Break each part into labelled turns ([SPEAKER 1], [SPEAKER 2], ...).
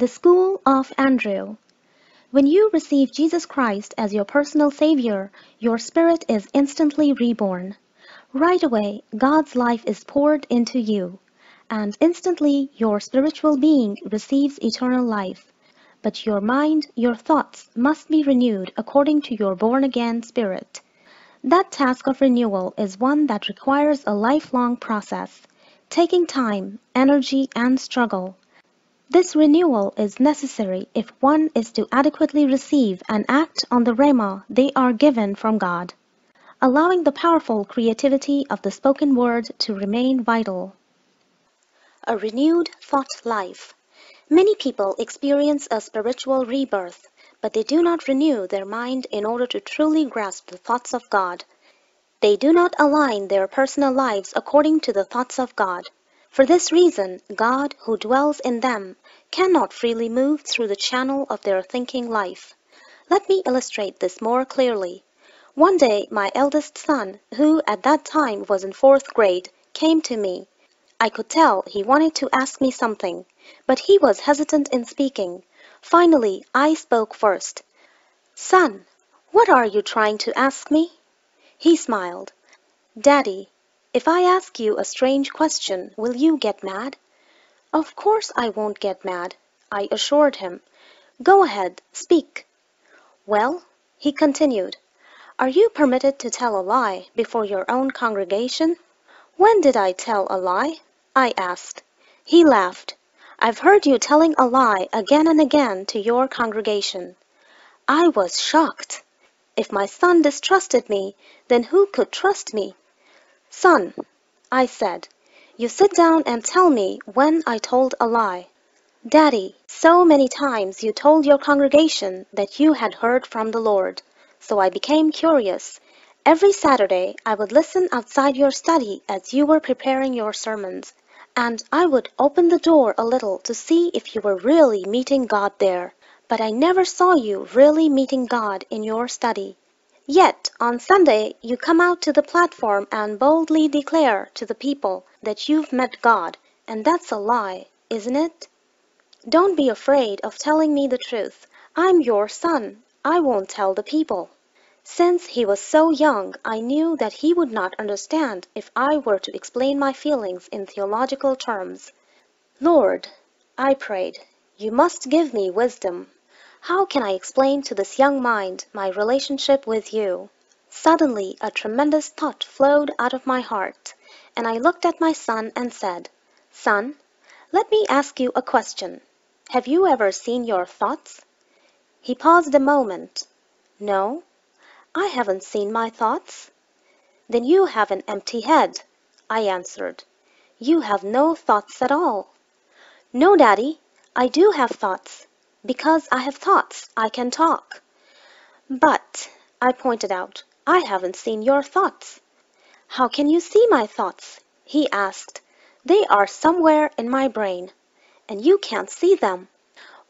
[SPEAKER 1] The School of Andrew. When you receive Jesus Christ as your personal Savior, your spirit is instantly reborn. Right away, God's life is poured into you, and instantly your spiritual being receives eternal life. But your mind, your thoughts must be renewed according to your born-again spirit. That task of renewal is one that requires a lifelong process, taking time, energy, and struggle. This renewal is necessary if one is to adequately receive and act on the rhema they are given from God, allowing the powerful creativity of the spoken word to remain vital. A renewed thought life. Many people experience a spiritual rebirth, but they do not renew their mind in order to truly grasp the thoughts of God. They do not align their personal lives according to the thoughts of God. For this reason, God, who dwells in them, cannot freely move through the channel of their thinking life. Let me illustrate this more clearly. One day my eldest son, who at that time was in fourth grade, came to me. I could tell he wanted to ask me something, but he was hesitant in speaking. Finally, I spoke first. Son, what are you trying to ask me? He smiled. Daddy, if I ask you a strange question, will you get mad? Of course I won't get mad, I assured him. Go ahead, speak. Well, he continued, are you permitted to tell a lie before your own congregation? When did I tell a lie? I asked. He laughed. I've heard you telling a lie again and again to your congregation. I was shocked. If my son distrusted me, then who could trust me? "Son," I said, "you sit down and tell me when I told a lie. Daddy, so many times you told your congregation that you had heard from the Lord, so I became curious. Every Saturday I would listen outside your study as you were preparing your sermons, and I would open the door a little to see if you were really meeting God there. But I never saw you really meeting God in your study. Yet, on Sunday, you come out to the platform and boldly declare to the people that you've met God, and that's a lie, isn't it? Don't be afraid of telling me the truth. I'm your son. I won't tell the people. Since he was so young, I knew that he would not understand if I were to explain my feelings in theological terms. Lord, I prayed, you must give me wisdom. How can I explain to this young mind my relationship with you? Suddenly a tremendous thought flowed out of my heart, and I looked at my son and said, Son, let me ask you a question. Have you ever seen your thoughts? He paused a moment. No, I haven't seen my thoughts. Then you have an empty head, I answered. You have no thoughts at all. No, Daddy, I do have thoughts. Because I have thoughts, I can talk. But, I pointed out, I haven't seen your thoughts. How can you see my thoughts? He asked. They are somewhere in my brain, and you can't see them.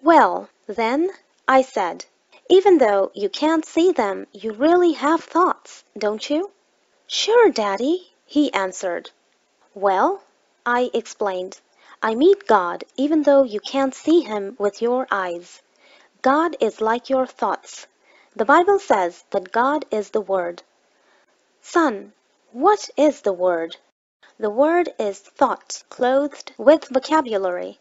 [SPEAKER 1] Well, then, I said, even though you can't see them, you really have thoughts, don't you? Sure, Daddy, he answered. Well, I explained, I meet God even though you can't see him with your eyes. God is like your thoughts. The Bible says that God is the Word. Son, what is the Word? The Word is thought clothed with vocabulary.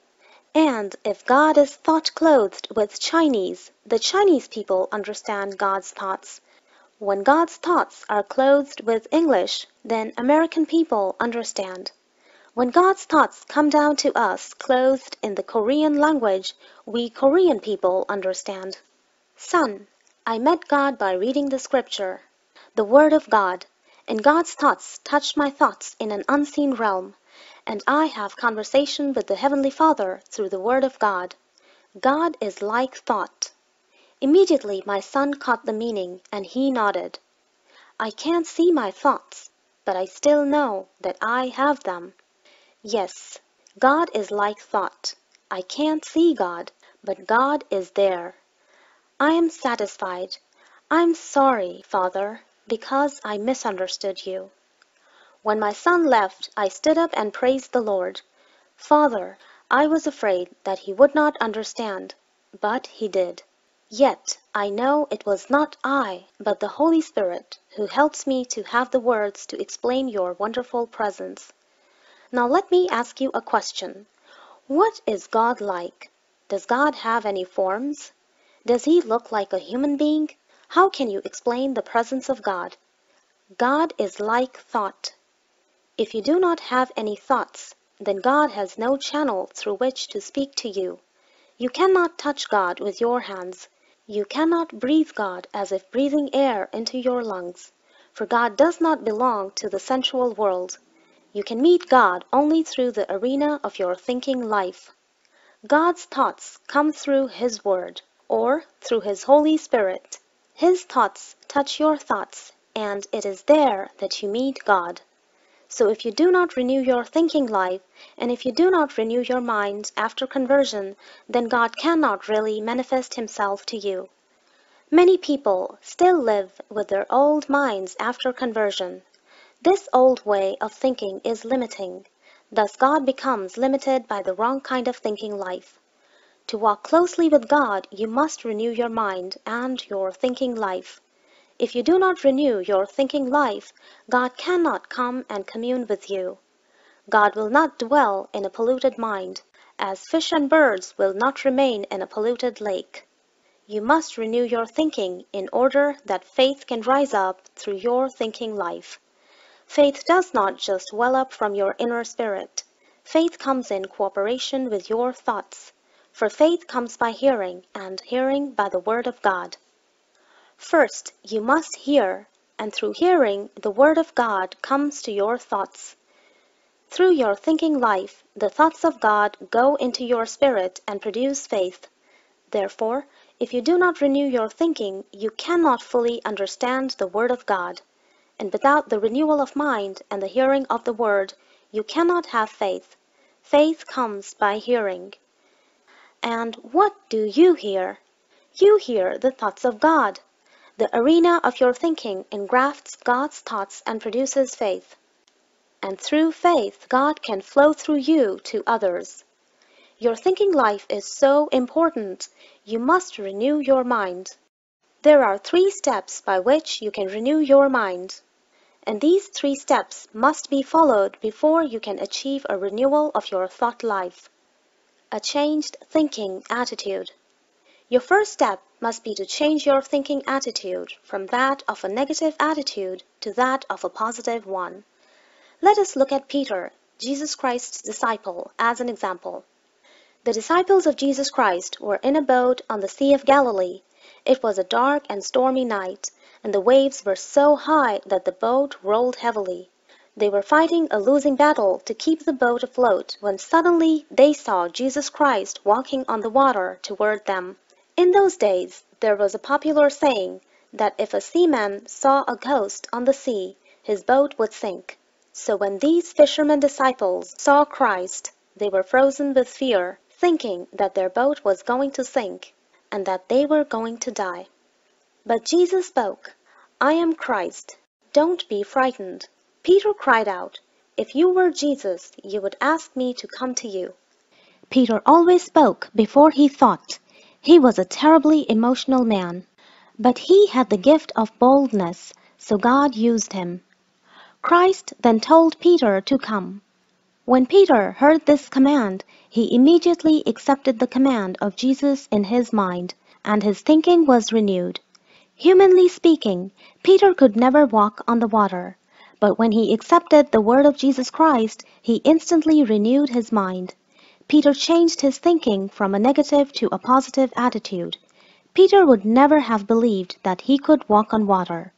[SPEAKER 1] And if God is thought clothed with Chinese, the Chinese people understand God's thoughts. When God's thoughts are clothed with English, then American people understand. When God's thoughts come down to us clothed in the Korean language, we Korean people understand. Son, I met God by reading the scripture, the Word of God, and God's thoughts touch my thoughts in an unseen realm, and I have conversation with the Heavenly Father through the Word of God. God is like thought. Immediately my son caught the meaning, and he nodded. I can't see my thoughts, but I still know that I have them Yes, God is like thought. I can't see God, but God is there. I am satisfied. I'm sorry, Father, because I misunderstood you. When my son left, I stood up and praised the Lord. Father, I was afraid that he would not understand, but he did. Yet I know it was not I, but the Holy Spirit, who helps me to have the words to explain your wonderful presence. Now let me ask you a question. What is God like? Does God have any forms? Does he look like a human being? How can you explain the presence of God? God is like thought. If you do not have any thoughts, then God has no channel through which to speak to you. You cannot touch God with your hands. You cannot breathe God as if breathing air into your lungs, for God does not belong to the sensual world. You can meet God only through the arena of your thinking life. God's thoughts come through His Word or through His Holy Spirit. His thoughts touch your thoughts, and it is there that you meet God. So if you do not renew your thinking life, and if you do not renew your mind after conversion, then God cannot really manifest himself to you. Many people still live with their old minds after conversion. This old way of thinking is limiting. Thus God becomes limited by the wrong kind of thinking life. To walk closely with God, you must renew your mind and your thinking life. If you do not renew your thinking life, God cannot come and commune with you. God will not dwell in a polluted mind, as fish and birds will not remain in a polluted lake. You must renew your thinking in order that faith can rise up through your thinking life. Faith does not just well up from your inner spirit. Faith comes in cooperation with your thoughts. For faith comes by hearing, and hearing by the Word of God. First, you must hear, and through hearing, the Word of God comes to your thoughts. Through your thinking life, the thoughts of God go into your spirit and produce faith. Therefore, if you do not renew your thinking, you cannot fully understand the Word of God and without the renewal of mind and the hearing of the word, you cannot have faith. Faith comes by hearing. And what do you hear? You hear the thoughts of God. The arena of your thinking engrafts God's thoughts and produces faith. And through faith, God can flow through you to others. Your thinking life is so important, you must renew your mind. There are three steps by which you can renew your mind and these three steps must be followed before you can achieve a renewal of your thought life. A changed thinking attitude. Your first step must be to change your thinking attitude from that of a negative attitude to that of a positive one. Let us look at Peter, Jesus Christ's disciple, as an example. The disciples of Jesus Christ were in a boat on the Sea of Galilee it was a dark and stormy night, and the waves were so high that the boat rolled heavily. They were fighting a losing battle to keep the boat afloat when suddenly they saw Jesus Christ walking on the water toward them. In those days there was a popular saying that if a seaman saw a ghost on the sea, his boat would sink. So when these fishermen disciples saw Christ, they were frozen with fear, thinking that their boat was going to sink and that they were going to die. But Jesus spoke, I am Christ. Don't be frightened. Peter cried out, If you were Jesus, you would ask me to come to you. Peter always spoke before he thought. He was a terribly emotional man. But he had the gift of boldness, so God used him. Christ then told Peter to come. When Peter heard this command, he immediately accepted the command of Jesus in his mind, and his thinking was renewed. Humanly speaking, Peter could never walk on the water. But when he accepted the word of Jesus Christ, he instantly renewed his mind. Peter changed his thinking from a negative to a positive attitude. Peter would never have believed that he could walk on water.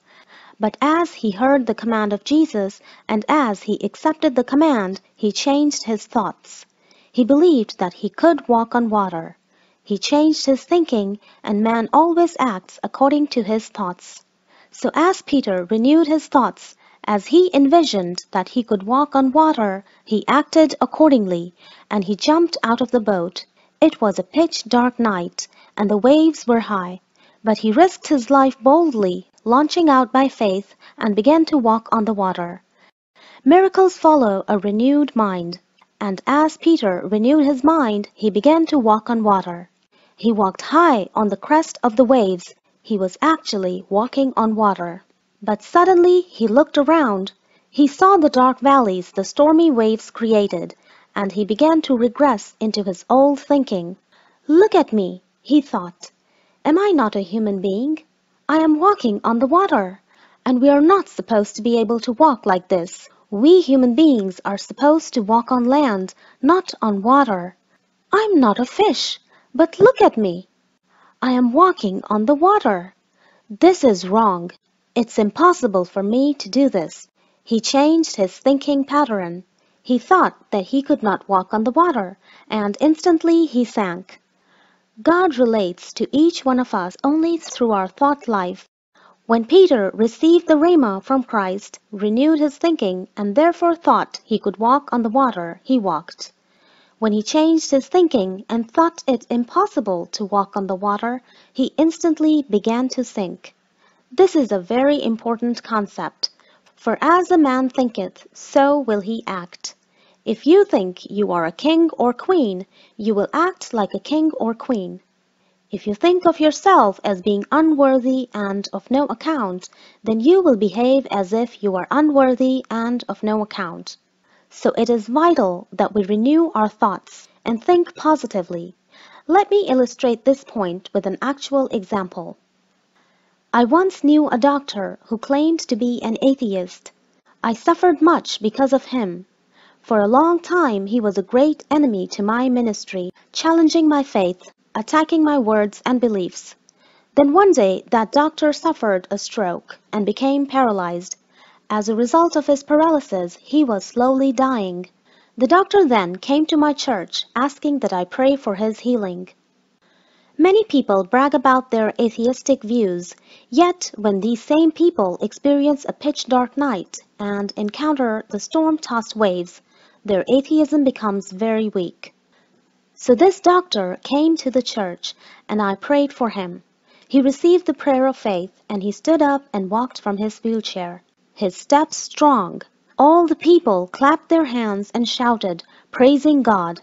[SPEAKER 1] But as he heard the command of Jesus, and as he accepted the command, he changed his thoughts. He believed that he could walk on water. He changed his thinking, and man always acts according to his thoughts. So as Peter renewed his thoughts, as he envisioned that he could walk on water, he acted accordingly, and he jumped out of the boat. It was a pitch dark night, and the waves were high, but he risked his life boldly launching out by faith, and began to walk on the water. Miracles follow a renewed mind, and as Peter renewed his mind, he began to walk on water. He walked high on the crest of the waves. He was actually walking on water. But suddenly he looked around. He saw the dark valleys the stormy waves created, and he began to regress into his old thinking. Look at me, he thought. Am I not a human being? I am walking on the water. And we are not supposed to be able to walk like this. We human beings are supposed to walk on land, not on water. I'm not a fish, but look at me. I am walking on the water. This is wrong. It's impossible for me to do this. He changed his thinking pattern. He thought that he could not walk on the water, and instantly he sank. God relates to each one of us only through our thought life. When Peter received the Rhema from Christ, renewed his thinking, and therefore thought he could walk on the water, he walked. When he changed his thinking and thought it impossible to walk on the water, he instantly began to sink. This is a very important concept, for as a man thinketh, so will he act. If you think you are a king or queen, you will act like a king or queen. If you think of yourself as being unworthy and of no account, then you will behave as if you are unworthy and of no account. So it is vital that we renew our thoughts and think positively. Let me illustrate this point with an actual example. I once knew a doctor who claimed to be an atheist. I suffered much because of him for a long time he was a great enemy to my ministry, challenging my faith, attacking my words and beliefs. Then one day that doctor suffered a stroke and became paralyzed. As a result of his paralysis, he was slowly dying. The doctor then came to my church asking that I pray for his healing. Many people brag about their atheistic views, yet when these same people experience a pitch dark night and encounter the storm-tossed waves, their atheism becomes very weak. So this doctor came to the church, and I prayed for him. He received the prayer of faith, and he stood up and walked from his wheelchair, his steps strong. All the people clapped their hands and shouted, praising God.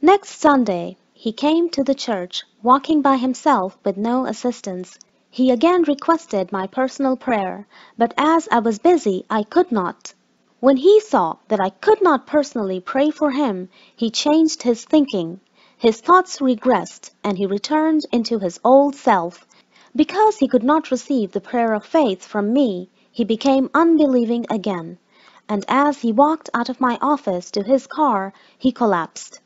[SPEAKER 1] Next Sunday, he came to the church, walking by himself with no assistance. He again requested my personal prayer, but as I was busy, I could not. When he saw that I could not personally pray for him, he changed his thinking. His thoughts regressed, and he returned into his old self. Because he could not receive the prayer of faith from me, he became unbelieving again. And as he walked out of my office to his car, he collapsed.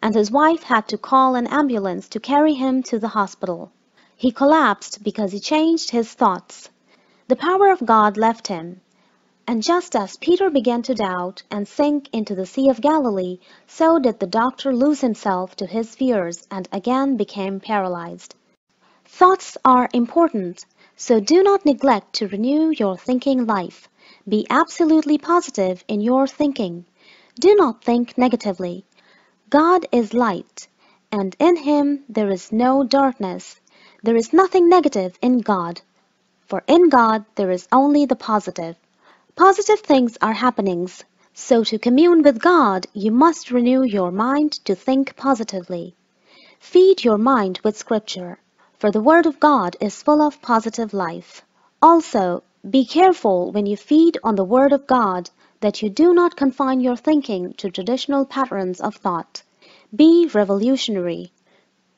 [SPEAKER 1] And his wife had to call an ambulance to carry him to the hospital. He collapsed because he changed his thoughts. The power of God left him. And just as Peter began to doubt and sink into the Sea of Galilee, so did the doctor lose himself to his fears and again became paralyzed. Thoughts are important, so do not neglect to renew your thinking life. Be absolutely positive in your thinking. Do not think negatively. God is light, and in him there is no darkness. There is nothing negative in God, for in God there is only the positive. Positive things are happenings. So to commune with God, you must renew your mind to think positively. Feed your mind with scripture, for the word of God is full of positive life. Also, be careful when you feed on the word of God that you do not confine your thinking to traditional patterns of thought. Be revolutionary.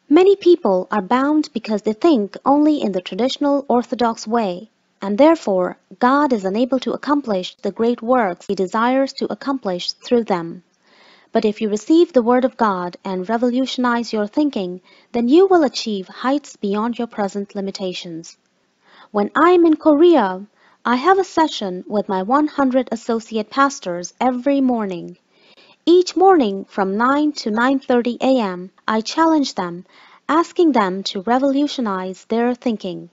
[SPEAKER 1] Many people are bound because they think only in the traditional orthodox way and therefore God is unable to accomplish the great works He desires to accomplish through them. But if you receive the Word of God and revolutionize your thinking, then you will achieve heights beyond your present limitations. When I am in Korea, I have a session with my 100 associate pastors every morning. Each morning from 9 to 9.30 a.m., I challenge them, asking them to revolutionize their thinking.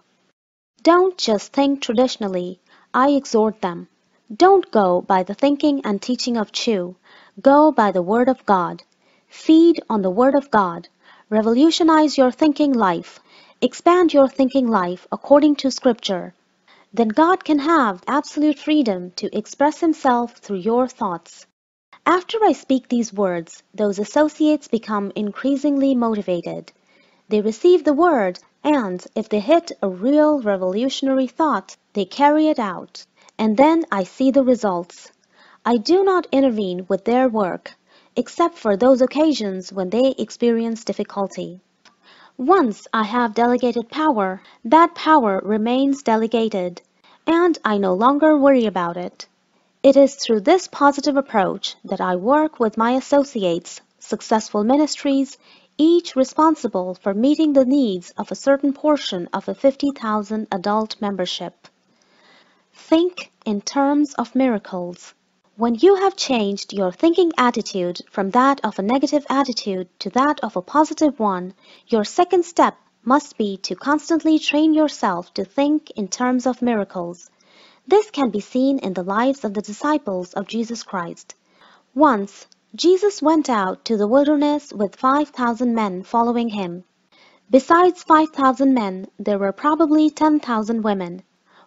[SPEAKER 1] Don't just think traditionally. I exhort them. Don't go by the thinking and teaching of Chu. Go by the Word of God. Feed on the Word of God. Revolutionize your thinking life. Expand your thinking life according to Scripture. Then God can have absolute freedom to express Himself through your thoughts. After I speak these words, those associates become increasingly motivated. They receive the word and, if they hit a real revolutionary thought, they carry it out. And then I see the results. I do not intervene with their work, except for those occasions when they experience difficulty. Once I have delegated power, that power remains delegated, and I no longer worry about it. It is through this positive approach that I work with my associates, successful ministries, each responsible for meeting the needs of a certain portion of the 50,000 adult membership. Think in terms of miracles. When you have changed your thinking attitude from that of a negative attitude to that of a positive one, your second step must be to constantly train yourself to think in terms of miracles. This can be seen in the lives of the disciples of Jesus Christ. Once, Jesus went out to the wilderness with 5,000 men following him. Besides 5,000 men, there were probably 10,000 women,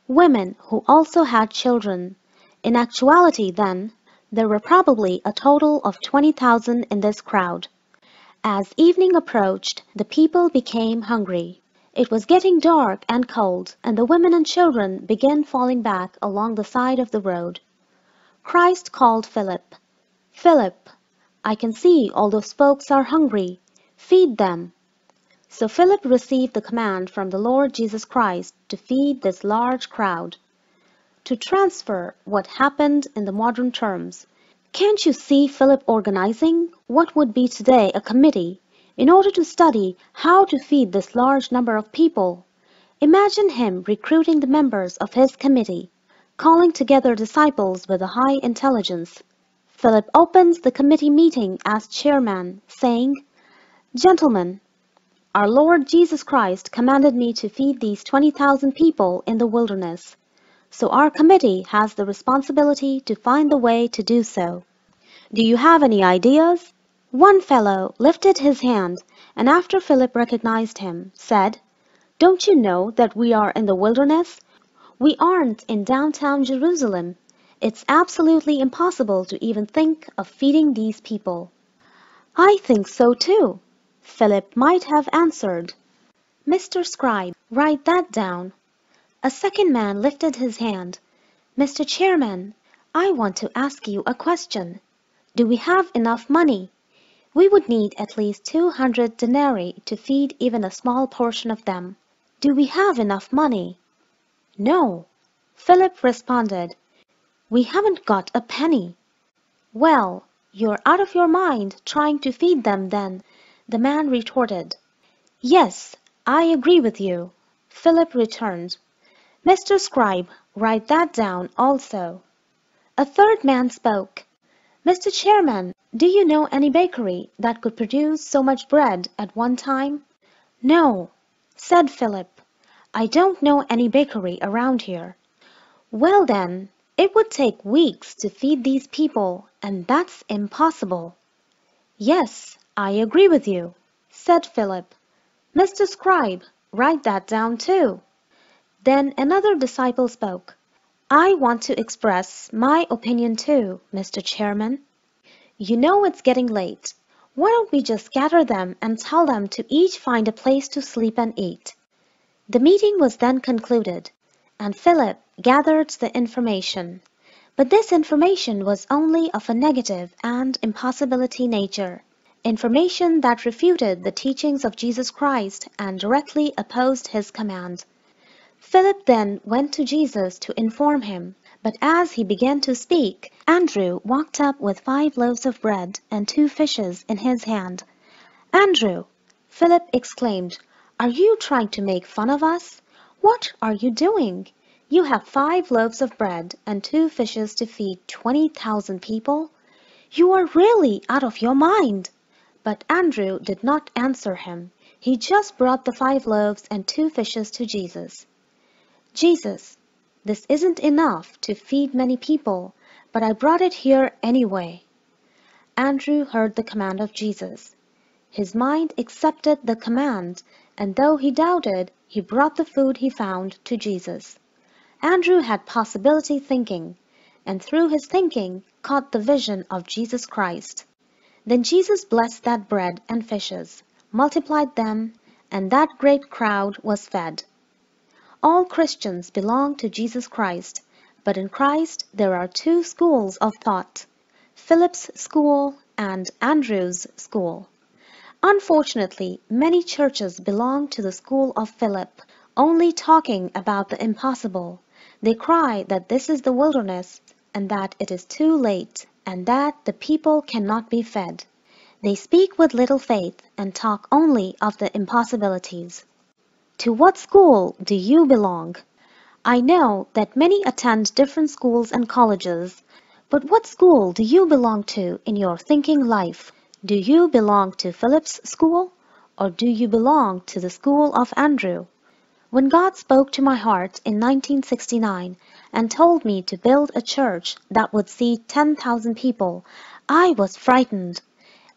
[SPEAKER 1] women who also had children. In actuality, then, there were probably a total of 20,000 in this crowd. As evening approached, the people became hungry. It was getting dark and cold, and the women and children began falling back along the side of the road. Christ called Philip. Philip, I can see all those folks are hungry. Feed them. So Philip received the command from the Lord Jesus Christ to feed this large crowd. To transfer what happened in the modern terms, can't you see Philip organizing what would be today a committee in order to study how to feed this large number of people? Imagine him recruiting the members of his committee, calling together disciples with a high intelligence, Philip opens the committee meeting as chairman, saying, Gentlemen, our Lord Jesus Christ commanded me to feed these 20,000 people in the wilderness, so our committee has the responsibility to find the way to do so. Do you have any ideas? One fellow lifted his hand and after Philip recognized him, said, Don't you know that we are in the wilderness? We aren't in downtown Jerusalem. It's absolutely impossible to even think of feeding these people. I think so too, Philip might have answered. Mr. Scribe, write that down. A second man lifted his hand. Mr. Chairman, I want to ask you a question. Do we have enough money? We would need at least 200 denarii to feed even a small portion of them. Do we have enough money? No, Philip responded. We haven't got a penny. Well, you're out of your mind trying to feed them then, the man retorted. Yes, I agree with you, Philip returned. Mr. Scribe, write that down also. A third man spoke. Mr. Chairman, do you know any bakery that could produce so much bread at one time? No, said Philip. I don't know any bakery around here. Well then, it would take weeks to feed these people, and that's impossible. Yes, I agree with you, said Philip. Mr. Scribe, write that down too. Then another disciple spoke. I want to express my opinion too, Mr. Chairman. You know it's getting late. Why don't we just scatter them and tell them to each find a place to sleep and eat? The meeting was then concluded and Philip gathered the information. But this information was only of a negative and impossibility nature, information that refuted the teachings of Jesus Christ and directly opposed his command. Philip then went to Jesus to inform him, but as he began to speak, Andrew walked up with five loaves of bread and two fishes in his hand. Andrew, Philip exclaimed, are you trying to make fun of us? What are you doing? You have five loaves of bread and two fishes to feed 20,000 people. You are really out of your mind. But Andrew did not answer him. He just brought the five loaves and two fishes to Jesus. Jesus, this isn't enough to feed many people, but I brought it here anyway. Andrew heard the command of Jesus. His mind accepted the command, and though he doubted, he brought the food he found to Jesus. Andrew had possibility thinking, and through his thinking caught the vision of Jesus Christ. Then Jesus blessed that bread and fishes, multiplied them, and that great crowd was fed. All Christians belong to Jesus Christ, but in Christ there are two schools of thought, Philip's school and Andrew's school. Unfortunately, many churches belong to the school of Philip, only talking about the impossible. They cry that this is the wilderness, and that it is too late, and that the people cannot be fed. They speak with little faith and talk only of the impossibilities. To what school do you belong? I know that many attend different schools and colleges, but what school do you belong to in your thinking life? Do you belong to Philip's school or do you belong to the school of Andrew? When God spoke to my heart in 1969 and told me to build a church that would see 10,000 people, I was frightened.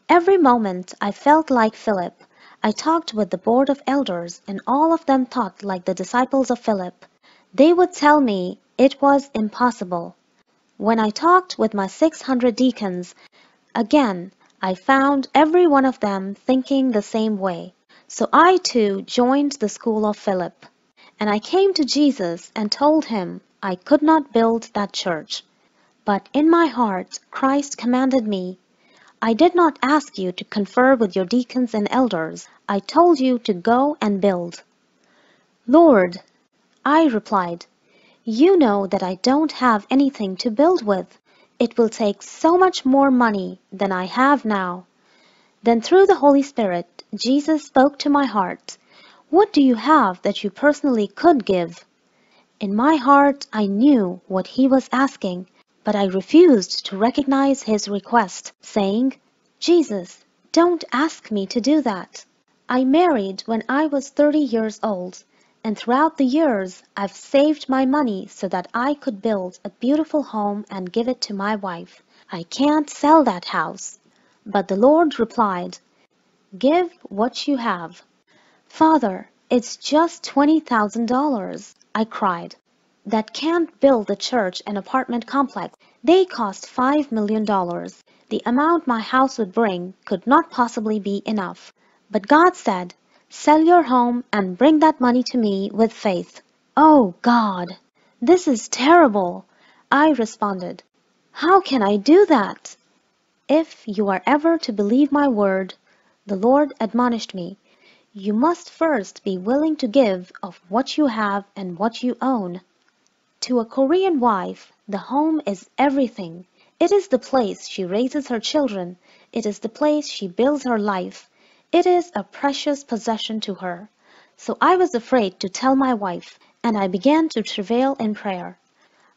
[SPEAKER 1] Every moment I felt like Philip. I talked with the board of elders and all of them thought like the disciples of Philip. They would tell me it was impossible. When I talked with my 600 deacons, again, I found every one of them thinking the same way. So I too joined the school of Philip. And I came to Jesus and told him I could not build that church. But in my heart, Christ commanded me, I did not ask you to confer with your deacons and elders. I told you to go and build. Lord, I replied, you know that I don't have anything to build with. It will take so much more money than I have now. Then through the Holy Spirit, Jesus spoke to my heart. What do you have that you personally could give? In my heart, I knew what he was asking, but I refused to recognize his request, saying, Jesus, don't ask me to do that. I married when I was 30 years old and throughout the years, I've saved my money so that I could build a beautiful home and give it to my wife. I can't sell that house. But the Lord replied, Give what you have. Father, it's just $20,000, I cried. That can't build a church and apartment complex. They cost $5 million. The amount my house would bring could not possibly be enough. But God said, Sell your home and bring that money to me with faith. Oh God, this is terrible. I responded, How can I do that? If you are ever to believe my word, the Lord admonished me, you must first be willing to give of what you have and what you own. To a Korean wife, the home is everything. It is the place she raises her children. It is the place she builds her life. It is a precious possession to her. So I was afraid to tell my wife, and I began to travail in prayer.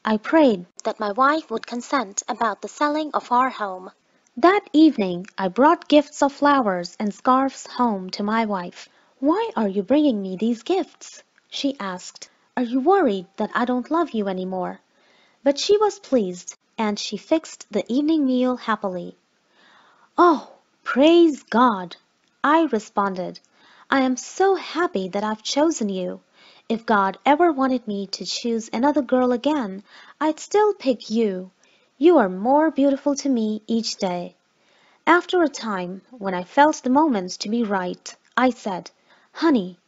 [SPEAKER 1] I prayed that my wife would consent about the selling of our home. That evening, I brought gifts of flowers and scarves home to my wife. Why are you bringing me these gifts? She asked. Are you worried that I don't love you any more? But she was pleased, and she fixed the evening meal happily. Oh, praise God! I responded, I am so happy that I've chosen you. If God ever wanted me to choose another girl again, I'd still pick you. You are more beautiful to me each day. After a time, when I felt the moment to be right, I said, Honey,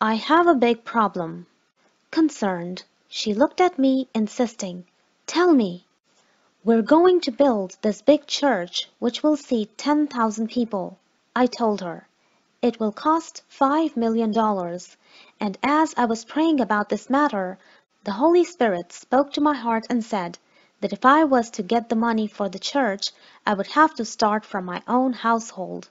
[SPEAKER 1] I have a big problem. Concerned, she looked at me, insisting, Tell me. We're going to build this big church which will seat 10,000 people. I told her, it will cost five million dollars, and as I was praying about this matter, the Holy Spirit spoke to my heart and said that if I was to get the money for the church, I would have to start from my own household.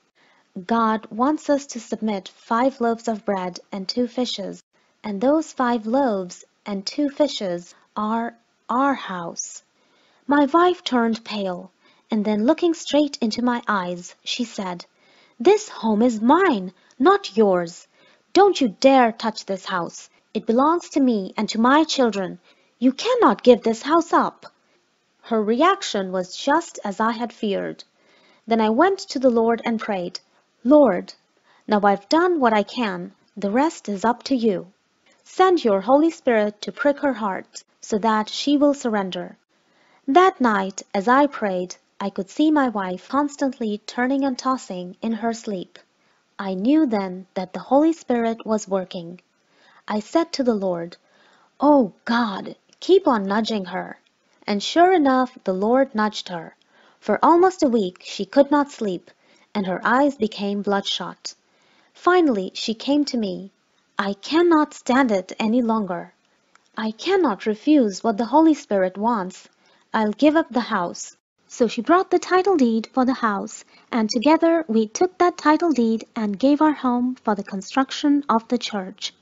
[SPEAKER 1] God wants us to submit five loaves of bread and two fishes, and those five loaves and two fishes are our house. My wife turned pale, and then looking straight into my eyes, she said, this home is mine, not yours. Don't you dare touch this house. It belongs to me and to my children. You cannot give this house up. Her reaction was just as I had feared. Then I went to the Lord and prayed, Lord, now I've done what I can. The rest is up to you. Send your Holy Spirit to prick her heart so that she will surrender. That night, as I prayed, I could see my wife constantly turning and tossing in her sleep. I knew then that the Holy Spirit was working. I said to the Lord, Oh God, keep on nudging her. And sure enough, the Lord nudged her. For almost a week she could not sleep, and her eyes became bloodshot. Finally, she came to me. I cannot stand it any longer. I cannot refuse what the Holy Spirit wants. I'll give up the house. So she brought the title deed for the house, and together we took that title deed and gave our home for the construction of the church.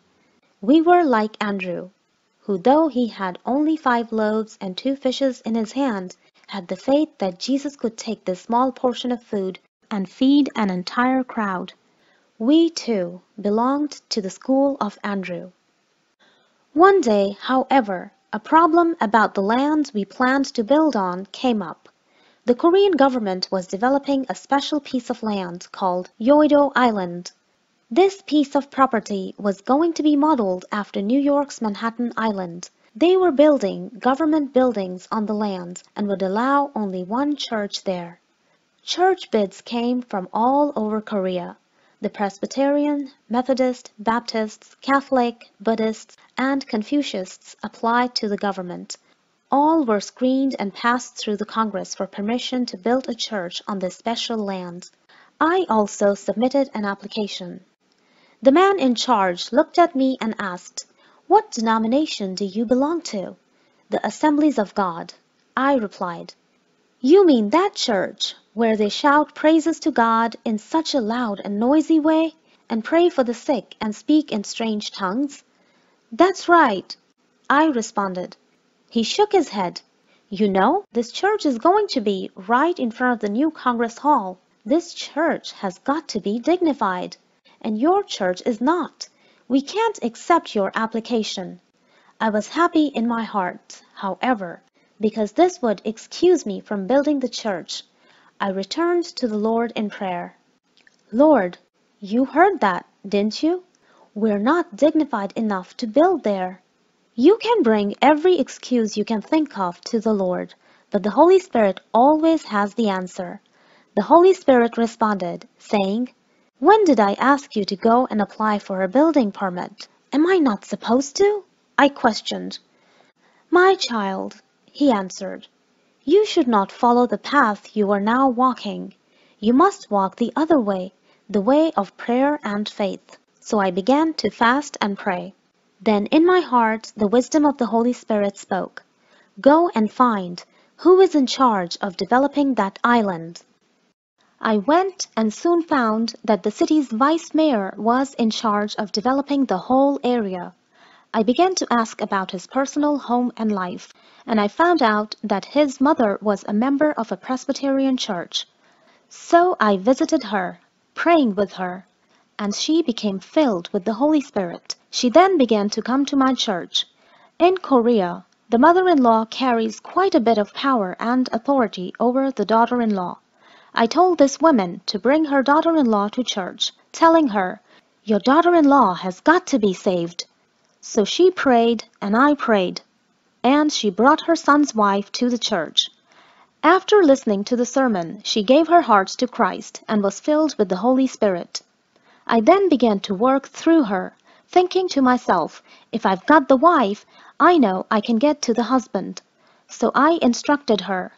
[SPEAKER 1] We were like Andrew, who though he had only five loaves and two fishes in his hand, had the faith that Jesus could take this small portion of food and feed an entire crowd. We, too, belonged to the school of Andrew. One day, however, a problem about the land we planned to build on came up. The Korean government was developing a special piece of land called Yoido Island. This piece of property was going to be modeled after New York's Manhattan Island. They were building government buildings on the land and would allow only one church there. Church bids came from all over Korea. The Presbyterian, Methodist, Baptists, Catholic, Buddhists, and Confucianists applied to the government. All were screened and passed through the Congress for permission to build a church on this special land. I also submitted an application. The man in charge looked at me and asked, What denomination do you belong to? The Assemblies of God. I replied, You mean that church where they shout praises to God in such a loud and noisy way and pray for the sick and speak in strange tongues? That's right, I responded. He shook his head. You know, this church is going to be right in front of the new Congress Hall. This church has got to be dignified, and your church is not. We can't accept your application. I was happy in my heart, however, because this would excuse me from building the church. I returned to the Lord in prayer. Lord, you heard that, didn't you? We're not dignified enough to build there. You can bring every excuse you can think of to the Lord, but the Holy Spirit always has the answer. The Holy Spirit responded, saying, When did I ask you to go and apply for a building permit? Am I not supposed to? I questioned. My child, he answered, you should not follow the path you are now walking. You must walk the other way, the way of prayer and faith. So I began to fast and pray. Then in my heart the wisdom of the Holy Spirit spoke, Go and find who is in charge of developing that island. I went and soon found that the city's vice mayor was in charge of developing the whole area. I began to ask about his personal home and life, and I found out that his mother was a member of a Presbyterian church. So I visited her, praying with her, and she became filled with the Holy Spirit she then began to come to my church. In Korea, the mother-in-law carries quite a bit of power and authority over the daughter-in-law. I told this woman to bring her daughter-in-law to church, telling her, Your daughter-in-law has got to be saved. So she prayed and I prayed, and she brought her son's wife to the church. After listening to the sermon, she gave her heart to Christ and was filled with the Holy Spirit. I then began to work through her thinking to myself, if I've got the wife, I know I can get to the husband. So I instructed her,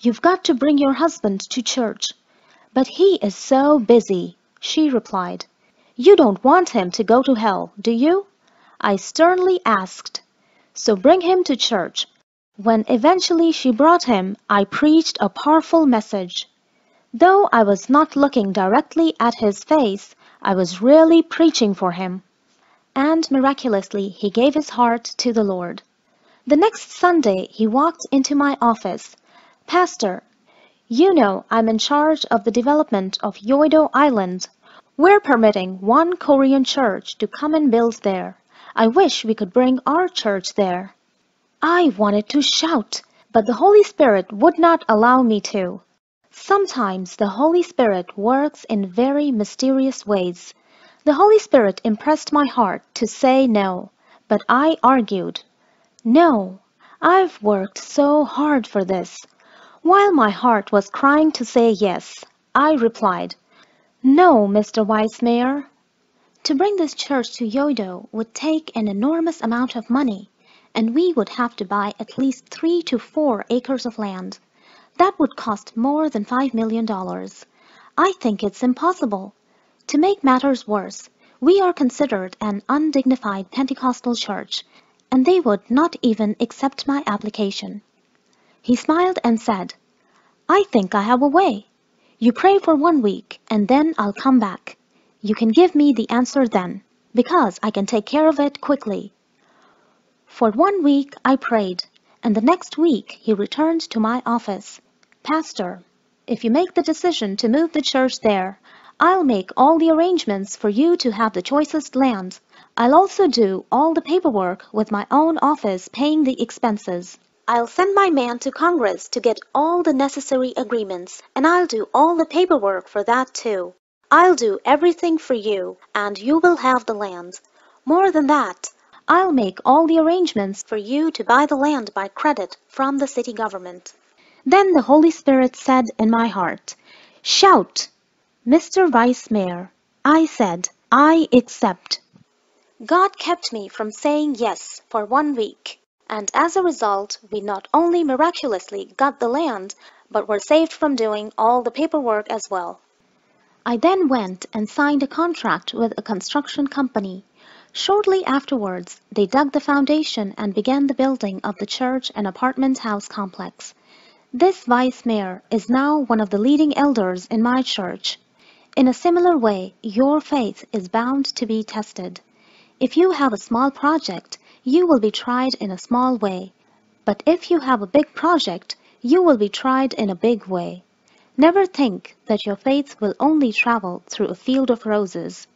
[SPEAKER 1] you've got to bring your husband to church. But he is so busy, she replied. You don't want him to go to hell, do you? I sternly asked. So bring him to church. When eventually she brought him, I preached a powerful message. Though I was not looking directly at his face, I was really preaching for him and miraculously he gave his heart to the Lord. The next Sunday he walked into my office. Pastor, you know I'm in charge of the development of Yoido Island. We're permitting one Korean church to come and build there. I wish we could bring our church there. I wanted to shout, but the Holy Spirit would not allow me to. Sometimes the Holy Spirit works in very mysterious ways. The Holy Spirit impressed my heart to say no, but I argued. No, I've worked so hard for this. While my heart was crying to say yes, I replied, No, Mr. Vice Mayor. To bring this church to Yodo would take an enormous amount of money, and we would have to buy at least three to four acres of land. That would cost more than five million dollars. I think it's impossible. To make matters worse, we are considered an undignified Pentecostal church, and they would not even accept my application. He smiled and said, I think I have a way. You pray for one week, and then I'll come back. You can give me the answer then, because I can take care of it quickly. For one week I prayed, and the next week he returned to my office. Pastor, if you make the decision to move the church there, I'll make all the arrangements for you to have the choicest land. I'll also do all the paperwork with my own office paying the expenses. I'll send my man to Congress to get all the necessary agreements, and I'll do all the paperwork for that too. I'll do everything for you, and you will have the land. More than that, I'll make all the arrangements for you to buy the land by credit from the city government. Then the Holy Spirit said in my heart, Shout! Mr. Vice Mayor, I said, I accept. God kept me from saying yes for one week, and as a result, we not only miraculously got the land, but were saved from doing all the paperwork as well. I then went and signed a contract with a construction company. Shortly afterwards, they dug the foundation and began the building of the church and apartment house complex. This vice mayor is now one of the leading elders in my church. In a similar way, your faith is bound to be tested. If you have a small project, you will be tried in a small way. But if you have a big project, you will be tried in a big way. Never think that your faith will only travel through a field of roses.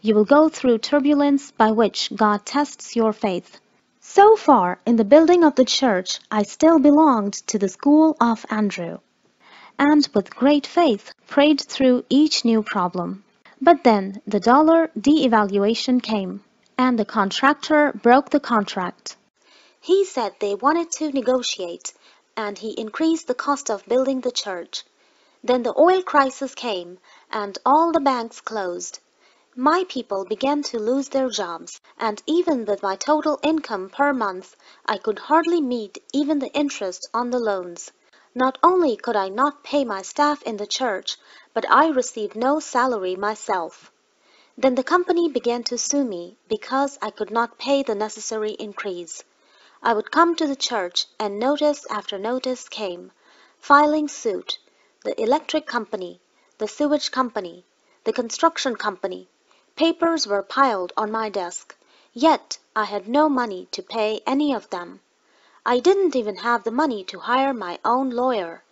[SPEAKER 1] You will go through turbulence by which God tests your faith. So far, in the building of the church, I still belonged to the school of Andrew and with great faith prayed through each new problem. But then the dollar devaluation came, and the contractor broke the contract. He said they wanted to negotiate, and he increased the cost of building the church. Then the oil crisis came, and all the banks closed. My people began to lose their jobs, and even with my total income per month, I could hardly meet even the interest on the loans. Not only could I not pay my staff in the church, but I received no salary myself. Then the company began to sue me because I could not pay the necessary increase. I would come to the church and notice after notice came, filing suit, the electric company, the sewage company, the construction company. Papers were piled on my desk, yet I had no money to pay any of them. I didn't even have the money to hire my own lawyer.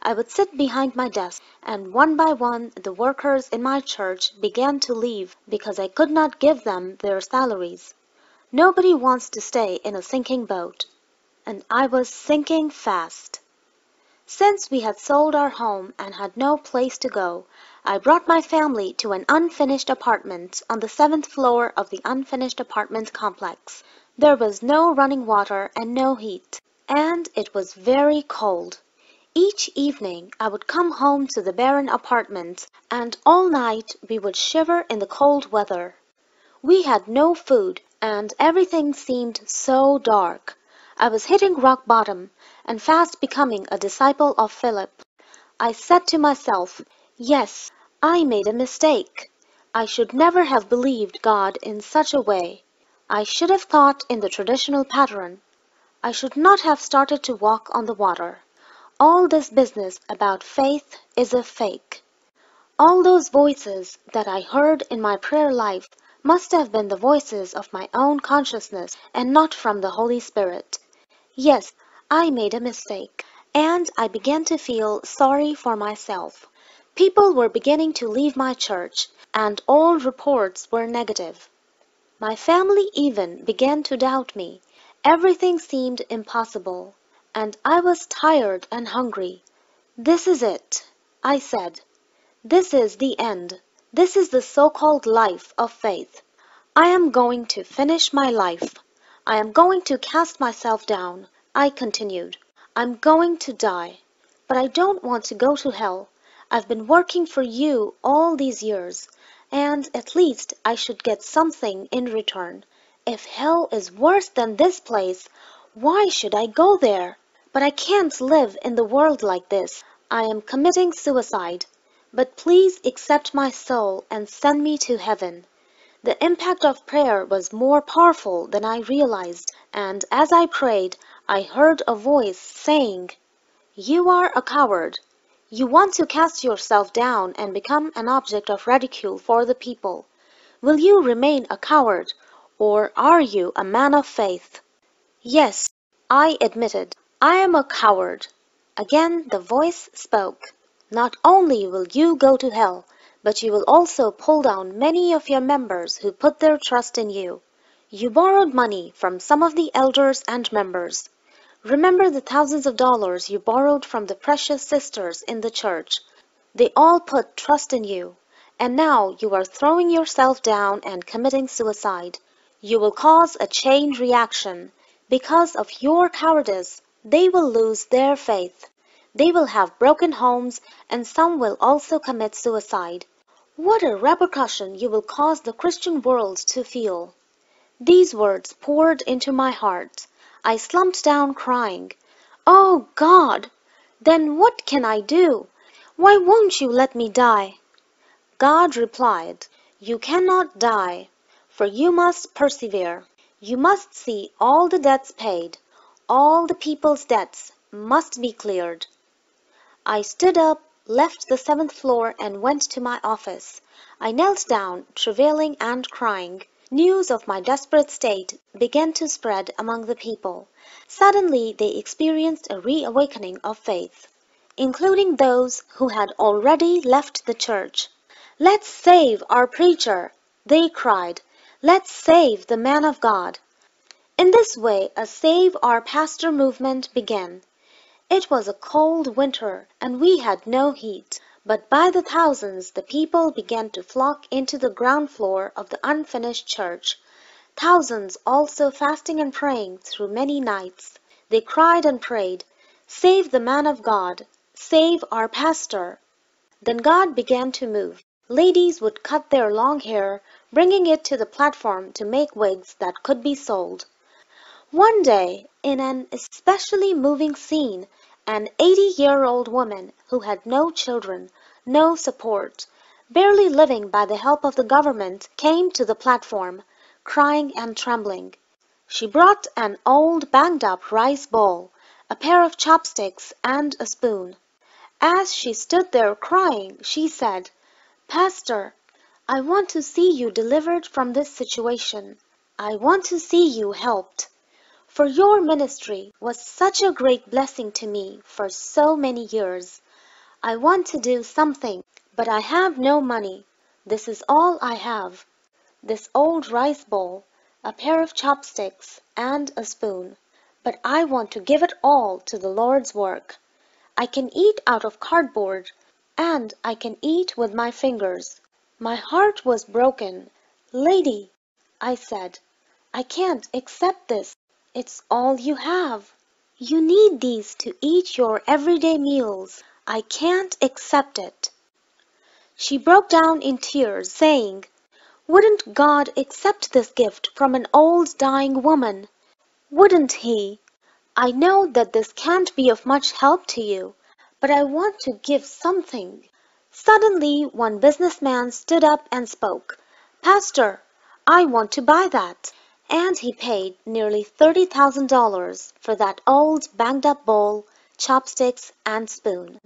[SPEAKER 1] I would sit behind my desk, and one by one the workers in my church began to leave because I could not give them their salaries. Nobody wants to stay in a sinking boat. And I was sinking fast. Since we had sold our home and had no place to go, I brought my family to an unfinished apartment on the seventh floor of the unfinished apartment complex. There was no running water and no heat, and it was very cold. Each evening I would come home to the barren apartment, and all night we would shiver in the cold weather. We had no food, and everything seemed so dark. I was hitting rock bottom, and fast becoming a disciple of Philip. I said to myself, yes, I made a mistake. I should never have believed God in such a way. I should have thought in the traditional pattern. I should not have started to walk on the water. All this business about faith is a fake. All those voices that I heard in my prayer life must have been the voices of my own consciousness and not from the Holy Spirit. Yes, I made a mistake, and I began to feel sorry for myself. People were beginning to leave my church, and all reports were negative. My family even began to doubt me. Everything seemed impossible, and I was tired and hungry. This is it, I said. This is the end. This is the so-called life of faith. I am going to finish my life. I am going to cast myself down. I continued. I'm going to die. But I don't want to go to hell. I've been working for you all these years and at least I should get something in return. If hell is worse than this place, why should I go there? But I can't live in the world like this. I am committing suicide. But please accept my soul and send me to heaven. The impact of prayer was more powerful than I realized, and as I prayed, I heard a voice saying, You are a coward. You want to cast yourself down and become an object of ridicule for the people. Will you remain a coward, or are you a man of faith? Yes, I admitted, I am a coward. Again the voice spoke. Not only will you go to hell, but you will also pull down many of your members who put their trust in you. You borrowed money from some of the elders and members. Remember the thousands of dollars you borrowed from the precious sisters in the church. They all put trust in you. And now you are throwing yourself down and committing suicide. You will cause a chain reaction. Because of your cowardice, they will lose their faith. They will have broken homes and some will also commit suicide. What a repercussion you will cause the Christian world to feel. These words poured into my heart. I slumped down crying. "Oh, God! Then what can I do? Why won't you let me die?" God replied, "You cannot die, for you must persevere. You must see all the debts paid. All the people's debts must be cleared." I stood up, left the seventh floor and went to my office. I knelt down, travailing and crying. News of my desperate state began to spread among the people. Suddenly they experienced a reawakening of faith, including those who had already left the church. Let's save our preacher, they cried. Let's save the man of God. In this way, a Save Our Pastor movement began. It was a cold winter and we had no heat but by the thousands the people began to flock into the ground floor of the unfinished church, thousands also fasting and praying through many nights. They cried and prayed, Save the man of God! Save our pastor! Then God began to move. Ladies would cut their long hair, bringing it to the platform to make wigs that could be sold. One day, in an especially moving scene, an 80-year-old woman who had no children no support, barely living by the help of the government, came to the platform, crying and trembling. She brought an old banged-up rice bowl, a pair of chopsticks, and a spoon. As she stood there crying, she said, Pastor, I want to see you delivered from this situation. I want to see you helped. For your ministry was such a great blessing to me for so many years. I want to do something, but I have no money. This is all I have. This old rice bowl, a pair of chopsticks, and a spoon. But I want to give it all to the Lord's work. I can eat out of cardboard, and I can eat with my fingers. My heart was broken. Lady, I said, I can't accept this. It's all you have. You need these to eat your everyday meals. I can't accept it. She broke down in tears, saying, Wouldn't God accept this gift from an old dying woman? Wouldn't He? I know that this can't be of much help to you, but I want to give something. Suddenly, one businessman stood up and spoke. Pastor, I want to buy that. And he paid nearly $30,000 for that old banged up bowl, chopsticks, and spoon.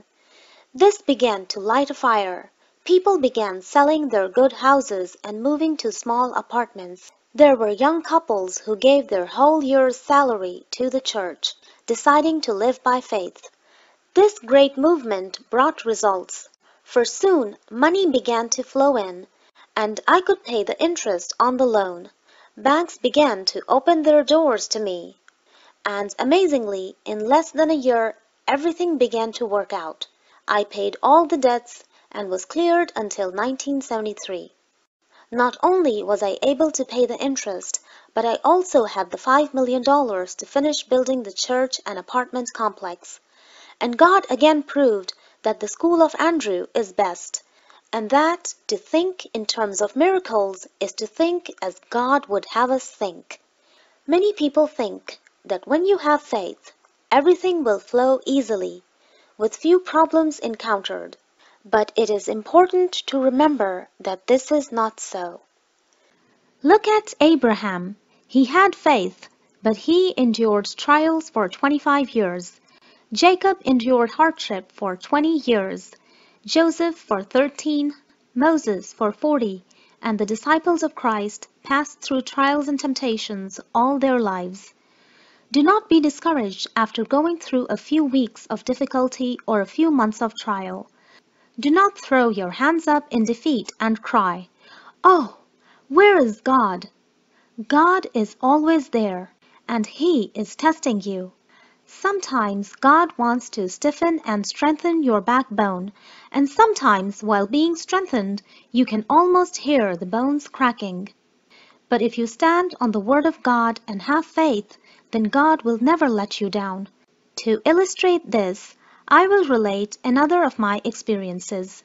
[SPEAKER 1] This began to light a fire. People began selling their good houses and moving to small apartments. There were young couples who gave their whole year's salary to the church, deciding to live by faith. This great movement brought results, for soon money began to flow in, and I could pay the interest on the loan. Banks began to open their doors to me. And amazingly, in less than a year, everything began to work out. I paid all the debts and was cleared until 1973. Not only was I able to pay the interest, but I also had the $5 million to finish building the church and apartment complex. And God again proved that the school of Andrew is best, and that to think in terms of miracles is to think as God would have us think. Many people think that when you have faith, everything will flow easily with few problems encountered. But it is important to remember that this is not so. Look at Abraham. He had faith, but he endured trials for 25 years. Jacob endured hardship for 20 years, Joseph for 13, Moses for 40, and the disciples of Christ passed through trials and temptations all their lives. Do not be discouraged after going through a few weeks of difficulty or a few months of trial. Do not throw your hands up in defeat and cry, Oh, where is God? God is always there, and He is testing you. Sometimes God wants to stiffen and strengthen your backbone, and sometimes while being strengthened, you can almost hear the bones cracking. But if you stand on the Word of God and have faith, then God will never let you down. To illustrate this, I will relate another of my experiences.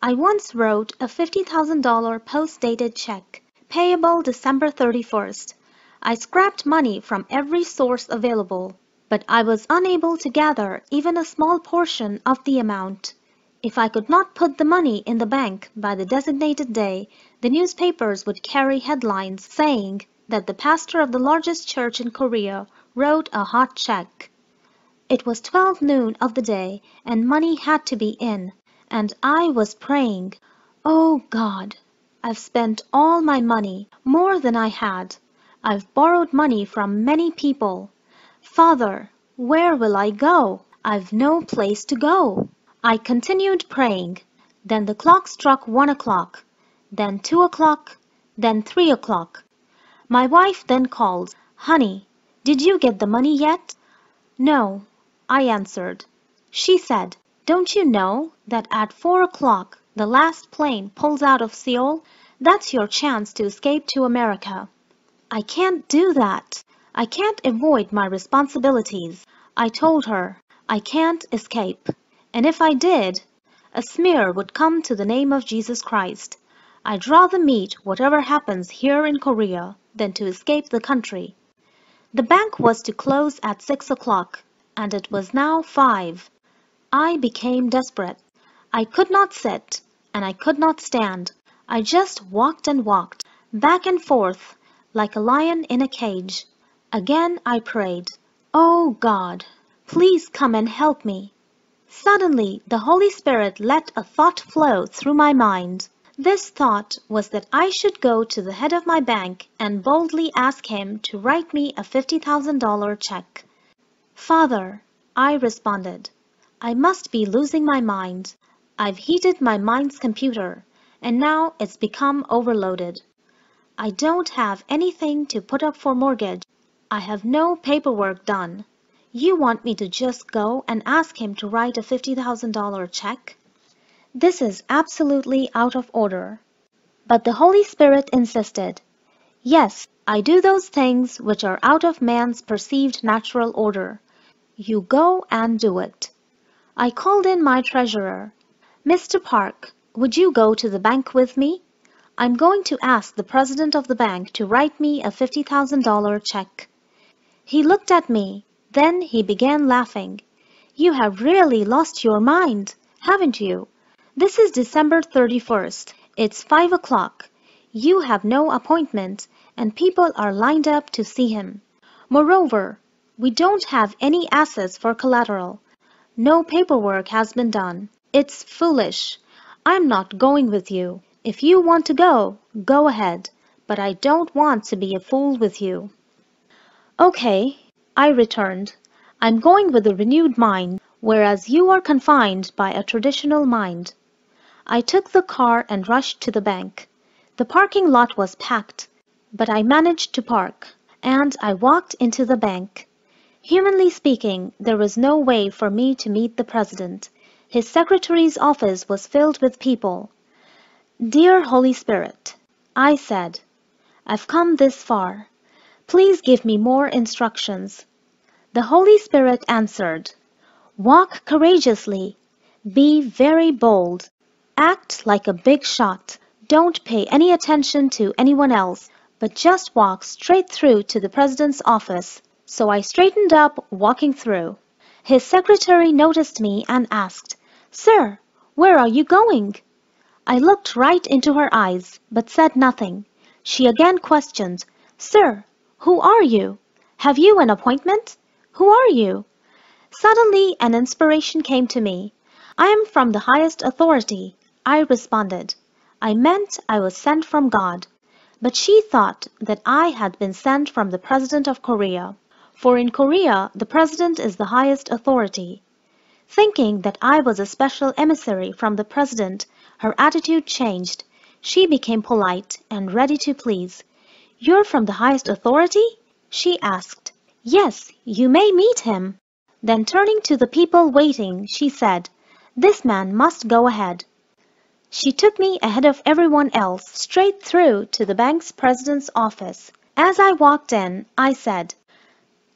[SPEAKER 1] I once wrote a $50,000 post-dated check, payable December 31st. I scrapped money from every source available, but I was unable to gather even a small portion of the amount. If I could not put the money in the bank by the designated day, the newspapers would carry headlines saying that the pastor of the largest church in Korea wrote a hot check. It was 12 noon of the day and money had to be in, and I was praying, Oh God, I've spent all my money, more than I had. I've borrowed money from many people. Father, where will I go? I've no place to go. I continued praying. Then the clock struck one o'clock then two o'clock, then three o'clock. My wife then called, Honey, did you get the money yet? No, I answered. She said, Don't you know that at four o'clock the last plane pulls out of Seoul? That's your chance to escape to America. I can't do that. I can't avoid my responsibilities. I told her, I can't escape. And if I did, a smear would come to the name of Jesus Christ. I'd rather meet whatever happens here in Korea than to escape the country. The bank was to close at 6 o'clock, and it was now 5. I became desperate. I could not sit, and I could not stand. I just walked and walked, back and forth, like a lion in a cage. Again I prayed, Oh God, please come and help me. Suddenly the Holy Spirit let a thought flow through my mind. This thought was that I should go to the head of my bank and boldly ask him to write me a $50,000 check. Father, I responded, I must be losing my mind. I've heated my mind's computer, and now it's become overloaded. I don't have anything to put up for mortgage. I have no paperwork done. You want me to just go and ask him to write a $50,000 check? This is absolutely out of order. But the Holy Spirit insisted, Yes, I do those things which are out of man's perceived natural order. You go and do it. I called in my treasurer. Mr. Park, would you go to the bank with me? I'm going to ask the president of the bank to write me a $50,000 check. He looked at me. Then he began laughing. You have really lost your mind, haven't you? This is December 31st. It's 5 o'clock. You have no appointment and people are lined up to see him. Moreover, we don't have any assets for collateral. No paperwork has been done. It's foolish. I'm not going with you. If you want to go, go ahead, but I don't want to be a fool with you. Okay, I returned. I'm going with a renewed mind, whereas you are confined by a traditional mind. I took the car and rushed to the bank. The parking lot was packed, but I managed to park, and I walked into the bank. Humanly speaking, there was no way for me to meet the president. His secretary's office was filled with people. Dear Holy Spirit, I said, I've come this far. Please give me more instructions. The Holy Spirit answered, Walk courageously. Be very bold. Act like a big shot. Don't pay any attention to anyone else, but just walk straight through to the president's office. So I straightened up, walking through. His secretary noticed me and asked, Sir, where are you going? I looked right into her eyes, but said nothing. She again questioned, Sir, who are you? Have you an appointment? Who are you? Suddenly, an inspiration came to me. I am from the highest authority. I responded, I meant I was sent from God, but she thought that I had been sent from the President of Korea. For in Korea, the President is the highest authority. Thinking that I was a special emissary from the President, her attitude changed. She became polite and ready to please. You're from the highest authority? She asked. Yes, you may meet him. Then turning to the people waiting, she said, This man must go ahead. She took me ahead of everyone else straight through to the bank's president's office. As I walked in, I said,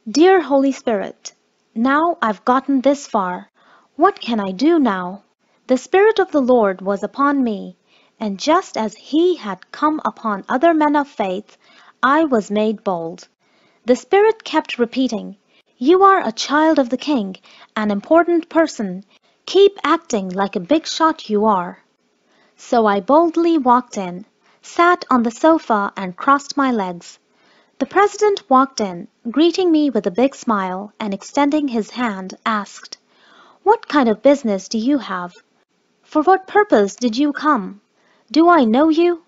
[SPEAKER 1] Dear Holy Spirit, now I've gotten this far. What can I do now? The Spirit of the Lord was upon me, and just as He had come upon other men of faith, I was made bold. The Spirit kept repeating, You are a child of the King, an important person. Keep acting like a big shot you are. So I boldly walked in, sat on the sofa and crossed my legs. The president walked in, greeting me with a big smile and extending his hand, asked, What kind of business do you have? For what purpose did you come? Do I know you?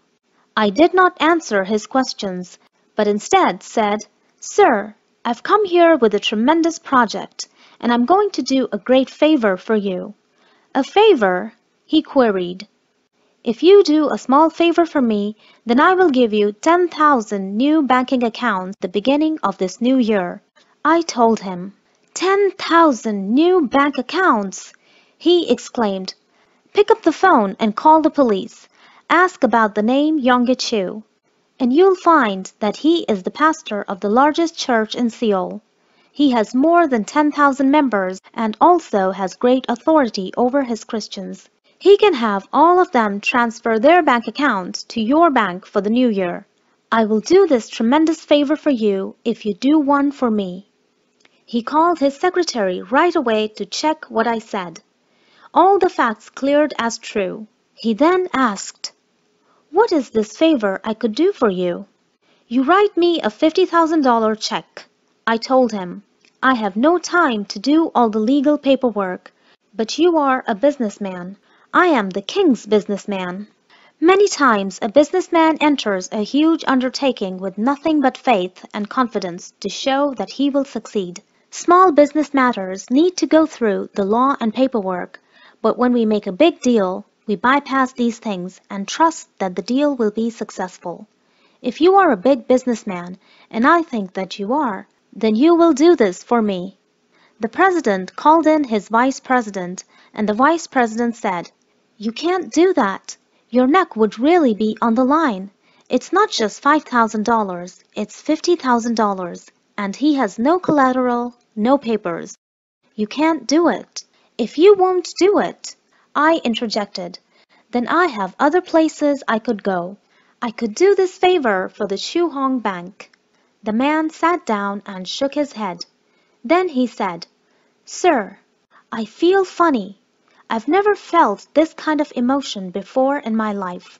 [SPEAKER 1] I did not answer his questions, but instead said, Sir, I've come here with a tremendous project, and I'm going to do a great favor for you. A favor? he queried, if you do a small favor for me, then I will give you 10,000 new banking accounts the beginning of this new year. I told him. 10,000 new bank accounts! He exclaimed. Pick up the phone and call the police. Ask about the name Yonge Chu. And you'll find that he is the pastor of the largest church in Seoul. He has more than 10,000 members and also has great authority over his Christians. He can have all of them transfer their bank account to your bank for the new year. I will do this tremendous favor for you if you do one for me. He called his secretary right away to check what I said. All the facts cleared as true. He then asked, What is this favor I could do for you? You write me a $50,000 check. I told him, I have no time to do all the legal paperwork, but you are a businessman. I am the king's businessman. Many times a businessman enters a huge undertaking with nothing but faith and confidence to show that he will succeed. Small business matters need to go through the law and paperwork, but when we make a big deal, we bypass these things and trust that the deal will be successful. If you are a big businessman, and I think that you are, then you will do this for me. The president called in his vice president, and the vice president said, you can't do that. Your neck would really be on the line. It's not just $5,000, it's $50,000, and he has no collateral, no papers. You can't do it. If you won't do it, I interjected, then I have other places I could go. I could do this favor for the Chu Hong Bank. The man sat down and shook his head. Then he said, Sir, I feel funny. I've never felt this kind of emotion before in my life.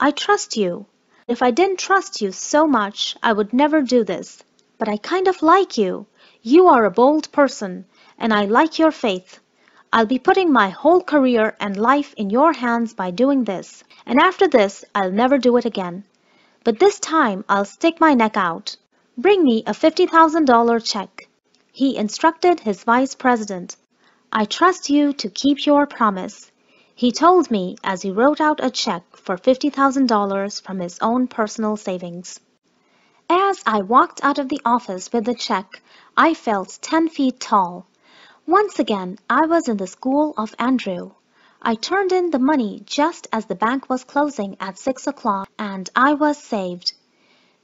[SPEAKER 1] I trust you. If I didn't trust you so much, I would never do this. But I kind of like you. You are a bold person, and I like your faith. I'll be putting my whole career and life in your hands by doing this, and after this, I'll never do it again. But this time, I'll stick my neck out. Bring me a $50,000 check. He instructed his vice president. "I trust you to keep your promise," he told me as he wrote out a check for $50,000 from his own personal savings. As I walked out of the office with the check, I felt ten feet tall. Once again I was in the school of Andrew. I turned in the money just as the bank was closing at 6 o'clock and I was saved.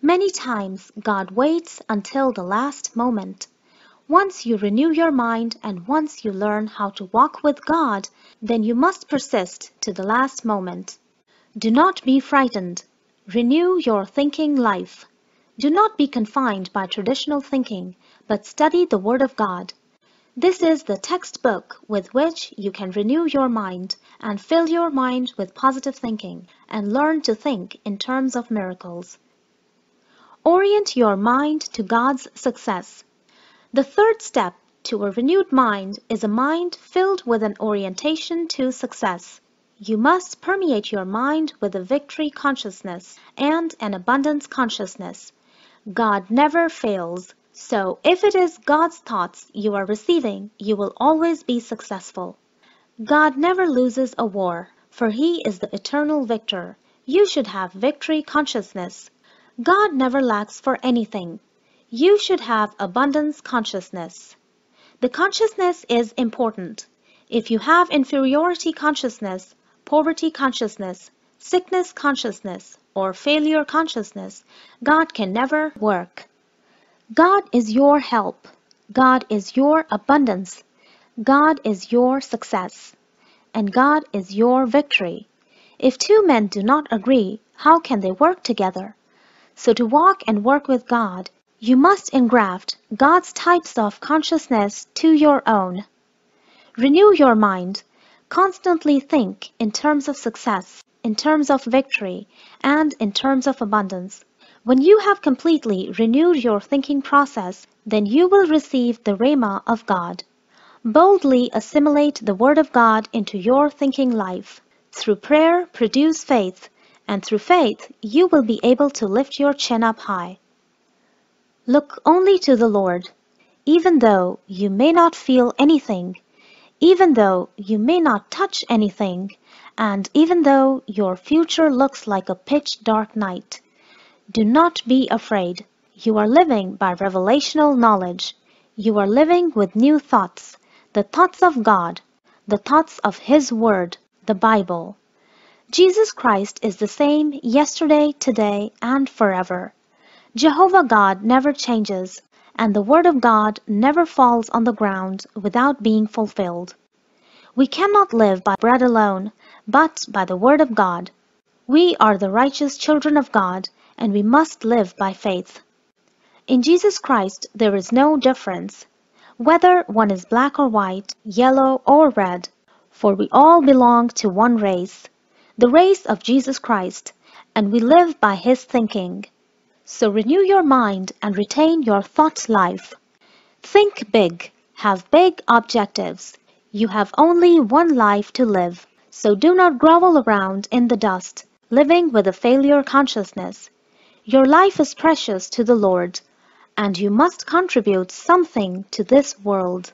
[SPEAKER 1] Many times God waits until the last moment. Once you renew your mind and once you learn how to walk with God, then you must persist to the last moment. Do not be frightened. Renew your thinking life. Do not be confined by traditional thinking, but study the Word of God. This is the textbook with which you can renew your mind and fill your mind with positive thinking and learn to think in terms of miracles. Orient your mind to God's success the third step to a renewed mind is a mind filled with an orientation to success. You must permeate your mind with a victory consciousness and an abundance consciousness. God never fails. So if it is God's thoughts you are receiving, you will always be successful. God never loses a war, for he is the eternal victor. You should have victory consciousness. God never lacks for anything. You should have abundance consciousness. The consciousness is important. If you have inferiority consciousness, poverty consciousness, sickness consciousness, or failure consciousness, God can never work. God is your help. God is your abundance. God is your success. And God is your victory. If two men do not agree, how can they work together? So to walk and work with God you must engraft God's types of consciousness to your own. Renew your mind. Constantly think in terms of success, in terms of victory, and in terms of abundance. When you have completely renewed your thinking process, then you will receive the Rhema of God. Boldly assimilate the Word of God into your thinking life. Through prayer, produce faith, and through faith, you will be able to lift your chin up high. Look only to the Lord. Even though you may not feel anything, even though you may not touch anything, and even though your future looks like a pitch dark night, do not be afraid. You are living by revelational knowledge. You are living with new thoughts, the thoughts of God, the thoughts of His Word, the Bible. Jesus Christ is the same yesterday, today, and forever. Jehovah God never changes, and the Word of God never falls on the ground without being fulfilled. We cannot live by bread alone, but by the Word of God. We are the righteous children of God, and we must live by faith. In Jesus Christ there is no difference, whether one is black or white, yellow or red, for we all belong to one race, the race of Jesus Christ, and we live by his thinking. So renew your mind and retain your thought life. Think big. Have big objectives. You have only one life to live. So do not grovel around in the dust, living with a failure consciousness. Your life is precious to the Lord, and you must contribute something to this world.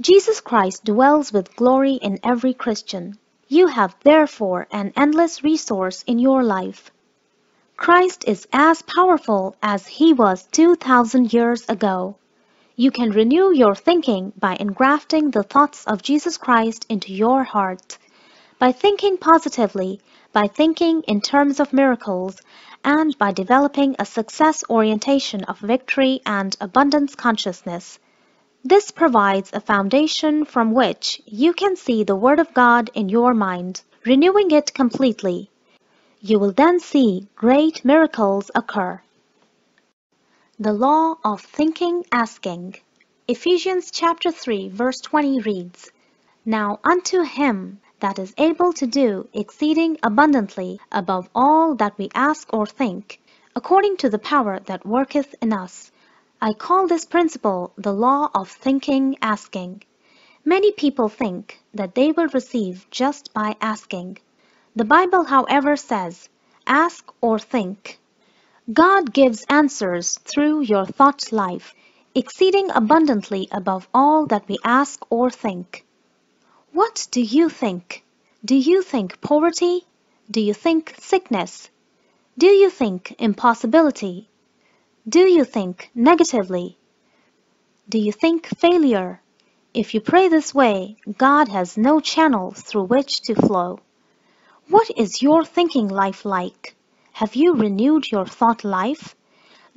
[SPEAKER 1] Jesus Christ dwells with glory in every Christian. You have therefore an endless resource in your life. Christ is as powerful as he was 2,000 years ago. You can renew your thinking by engrafting the thoughts of Jesus Christ into your heart. By thinking positively, by thinking in terms of miracles, and by developing a success orientation of victory and abundance consciousness. This provides a foundation from which you can see the Word of God in your mind, renewing it completely you will then see great miracles occur. The law of thinking asking. Ephesians chapter 3 verse 20 reads, Now unto him that is able to do exceeding abundantly above all that we ask or think, according to the power that worketh in us. I call this principle the law of thinking asking. Many people think that they will receive just by asking. The Bible, however, says, ask or think. God gives answers through your thought life, exceeding abundantly above all that we ask or think. What do you think? Do you think poverty? Do you think sickness? Do you think impossibility? Do you think negatively? Do you think failure? If you pray this way, God has no channel through which to flow. What is your thinking life like? Have you renewed your thought life?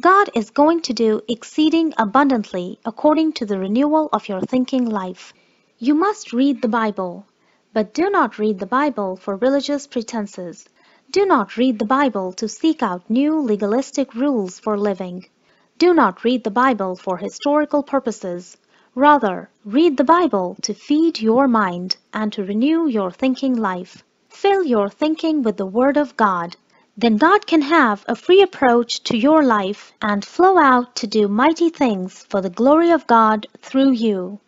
[SPEAKER 1] God is going to do exceeding abundantly according to the renewal of your thinking life. You must read the Bible, but do not read the Bible for religious pretenses. Do not read the Bible to seek out new legalistic rules for living. Do not read the Bible for historical purposes. Rather, read the Bible to feed your mind and to renew your thinking life. Fill your thinking with the Word of God. Then God can have a free approach to your life and flow out to do mighty things for the glory of God through you.